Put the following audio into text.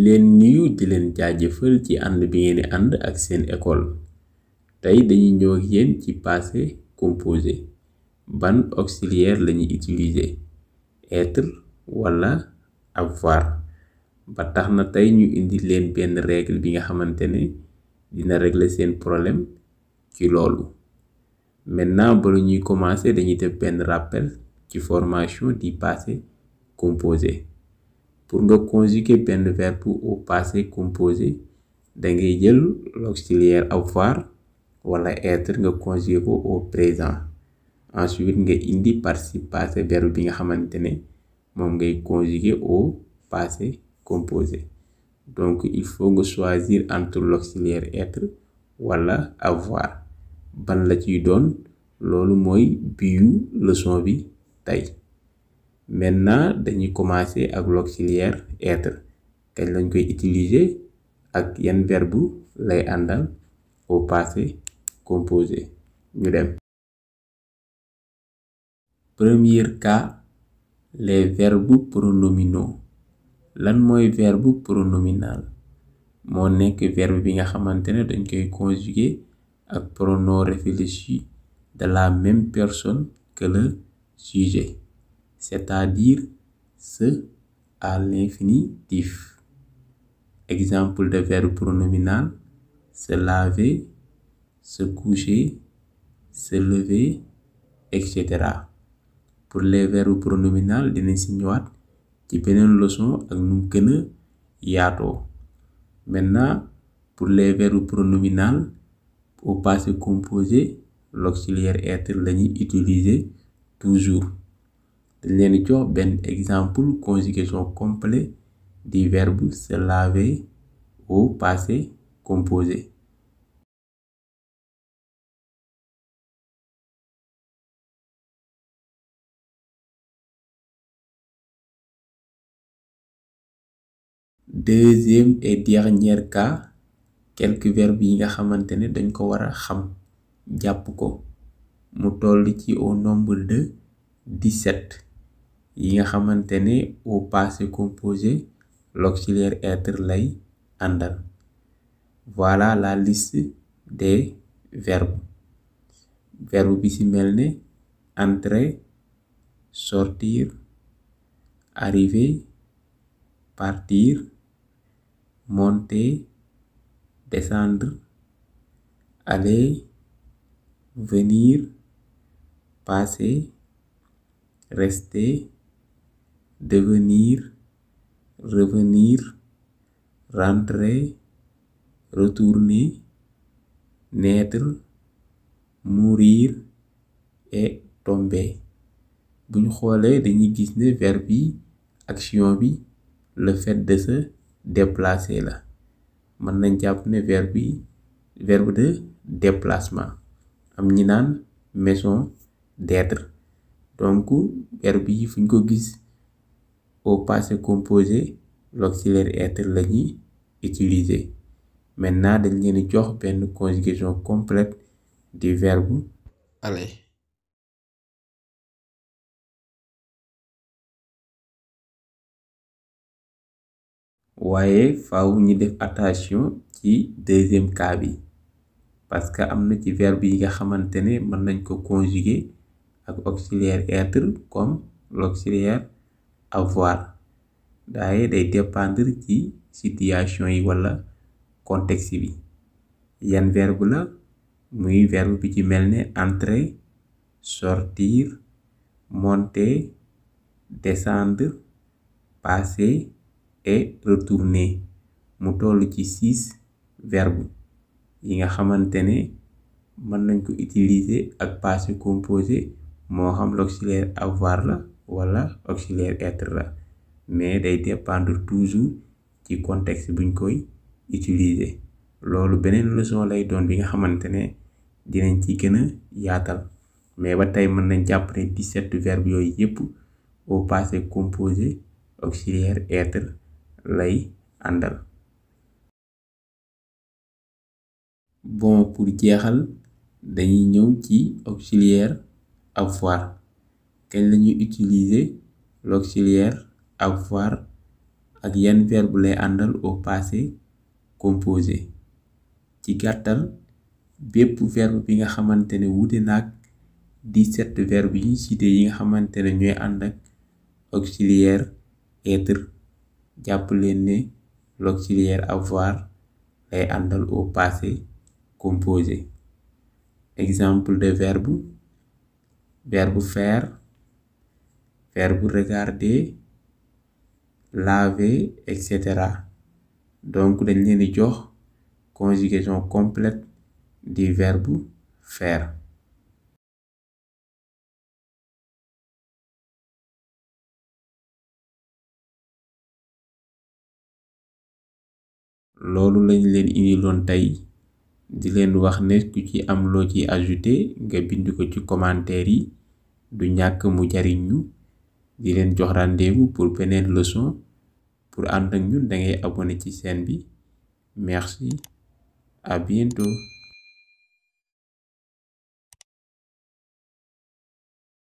leen nuyu di leen jaajëfal ci ànd bi ngeen di ànd ak seen école tey dañuy ñëw ak yéen ci passé composé ban auxiliaire lañuy utilisé être wala avoir ba tax na tey ñu indi leen benn régle bi nga xamante ne dina régler seen problème ci loolu maintenant bala ñuy commencer dañuy def benn rappel ci formation di passé composé pour nga conjuguer benn verbe au passé composé dangay jël l'auxiliaire avoir wala être nga conjuguer ko au présent ensuite nga indi participe passé verbe bi nga xamantene mom ngay conjuguer au passé composé donc il faut choisir entre l'auxiliaire être wala avoir ban la ciy doon loolu mooy biyu leçon bi tey maintenant dañuy commencer ak l'auxiliaire être kañ lañ koy utiliser ak yan verbe lay àndal au passé composé ñu dem premier cas les verbes pronominaux lan mooy verbe pronominal moo nekk verbe bi nga xamante ne dañ koy conjuguer ak pronom réfléchi de la même personne que le sujet c'est-à-dire ce à l'infinitif. Exemple de verbe pronominal, se laver, se coucher, se lever, etc. Pour les verbes pronominales, les si qui ci nous leçon ak nu gëna maintenant pour les verbes pronominales au passé composé l'auxiliaire être la toujours ben, exemple conjugation complet du verbe se laver au passé composé deuxième et dernier cas quelques verbes yi nga xamante dañ ko au nombre de 17. Il y xamante ne au passé composé l'auxiliaire être lay àndal voilà la liste des verbes verbe bi entrer sortir arriver partir monter descendre aller venir passer rester devenir, revenir, rentrer, retourner, naître, mourir et tomber Pour les xoolee dañuy gis verbe action le fait de se déplacer là. mën nañ verbe verbe de déplacement am ñi maison d'être donc verbe yi au passé composé l'auxiliaire être la utilisé. maintenant dañ leen jox benn conjugaison complète du verbe aller. waaye faaw ñu def attention ci deuxième cas bi parce que am na ci verbe yi nga xamante ne mën nañ ko conjuguer ak auxiliaire être comme l'auxiliaire avoir daaye day dépendre ci situation yi du contexte bi yan verbe la muy verbe bi ci entrer sortir monter descendre passer et retourner mu y ci 6 verbe yi nga a mën nañ ko utiliser ak passé composé moo xam l'auxiliaire avoir la wala auxiliaire être la mais day dépendre toujours ci contexte buñ koy utiliser loolu beneen leçon lay doon bi nga xamante ne dinañ ci gën a yaatal mais ba tey mën nañ jàpp ne 17 verbe yooyu yépp au passé composé auxiliaire être lay àndal bon pour jeexal dañuy ñëw ci auxiliaire avoir Quel lañuy utiliser l'auxiliaire avoir avec un verbe les andal au passé composé ci gattal bépp verbe bi nga xamantene ne de 17 verbe yi cité yi nga xamantene ñoy auxiliaire être jàpp len né l'auxiliaire avoir lay andal au passé composé exemple de verbe verbe faire faire vous regarder laver et cetera donc dañ leen di jox conjugaison complète du verbe faire. loolu lañ leen indiloon tey di leen wax ne ku ci am loo ci ajouté nga bind ko ci commentaire yi du ñàkk mu jariñ ñu di leen jox rendez pour beneen leçon pour ànd ak ñun dangay abonné ci seen bi merci à bientôt